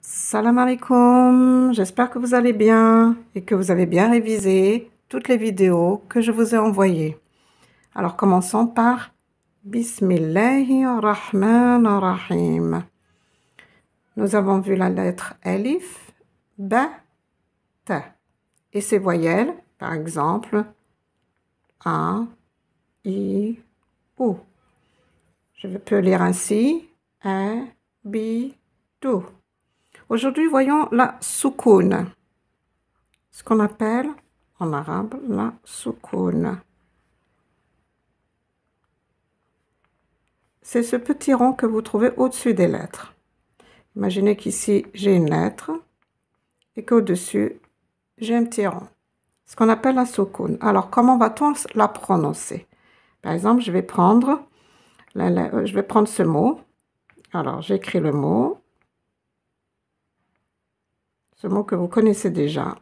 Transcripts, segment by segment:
Salam alaikum, j'espère que vous allez bien et que vous avez bien révisé toutes les vidéos que je vous ai envoyées. Alors commençons par Bismillahi Rahman Rahim. Nous avons vu la lettre Elif, Ba, Ta et ses voyelles, par exemple A, I, ou Je peux lire ainsi A, B, tu. Aujourd'hui, voyons la soukoun. Ce qu'on appelle en arabe la soukoun. C'est ce petit rond que vous trouvez au-dessus des lettres. Imaginez qu'ici, j'ai une lettre et qu'au-dessus, j'ai un petit rond. Ce qu'on appelle la soukoun. Alors, comment va-t-on la prononcer Par exemple, je vais prendre, euh, je vais prendre ce mot. Alors, j'écris le mot ce mot que vous connaissez déjà.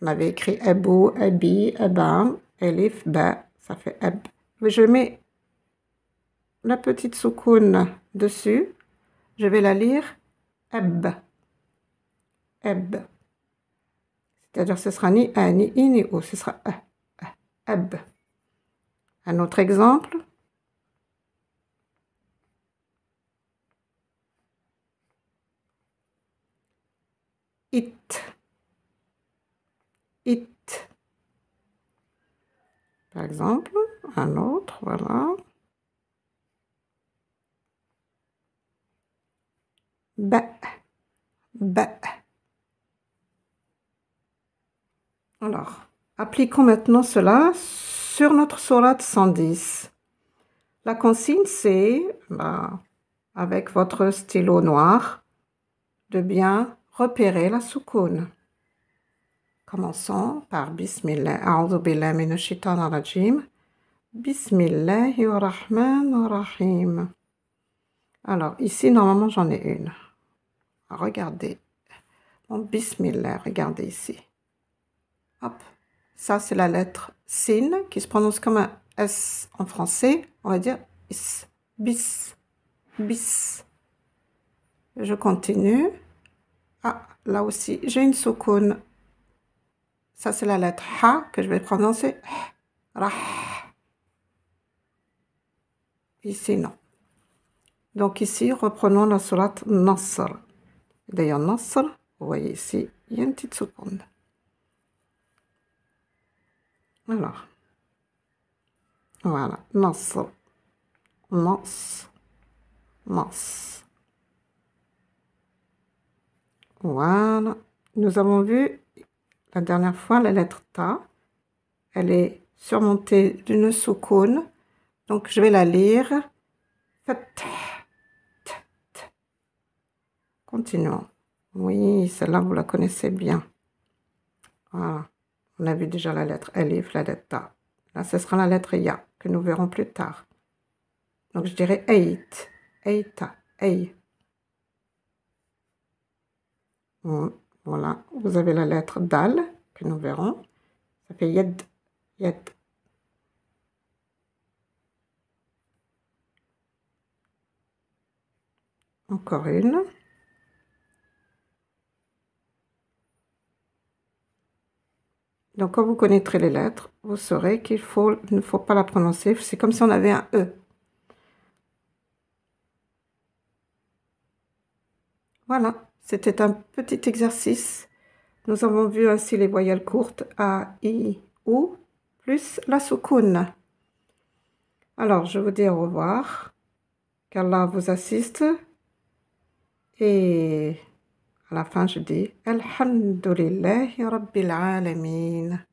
On avait écrit Ebou, EBI, Ebam, Elif, Ba, ça fait EB. Mais je mets la petite soukoun dessus. Je vais la lire EB. EB. C'est-à-dire ce sera ni A, ni I, ni O, ce sera e, e, Eb. Un autre exemple. it it par exemple un autre voilà ba ba alors appliquons maintenant cela sur notre sourate 110 la consigne c'est bah, avec votre stylo noir de bien repérer la soukoun. Commençons par Bismillah. A'udhu billahi min rajim. Alors, ici, normalement, j'en ai une. Regardez. mon Bismillah, regardez ici. Hop. Ça, c'est la lettre sin qui se prononce comme un S en français. On va dire bis, bis. Je continue. Ah, là aussi, j'ai une soukoun. Ça, c'est la lettre Ha que je vais prononcer. Rah. Ici, non. Donc ici, reprenons la sourate Nasr. D'ailleurs, Nasr, vous voyez ici, il y a une petite seconde. Alors, voilà, Nasr. Nasr, Nasr. Voilà. Nous avons vu la dernière fois la lettre Ta. Elle est surmontée d'une soucoune. Donc je vais la lire. Continuons. Oui, celle-là, vous la connaissez bien. Voilà. On a vu déjà la lettre Elif, la lettre Ta. Là, ce sera la lettre Ya, que nous verrons plus tard. Donc, je dirais Eit, Eita, Ei. Voilà, vous avez la lettre dal que nous verrons. Ça fait yed, yed. Encore une. Donc quand vous connaîtrez les lettres, vous saurez qu'il ne faut pas la prononcer. C'est comme si on avait un E. Voilà, c'était un petit exercice. Nous avons vu ainsi les voyelles courtes A, I, O, plus la soukoune. Alors, je vous dis au revoir. Qu'Allah vous assiste. Et à la fin, je dis Alhamdulillahi Rabbil Alameen.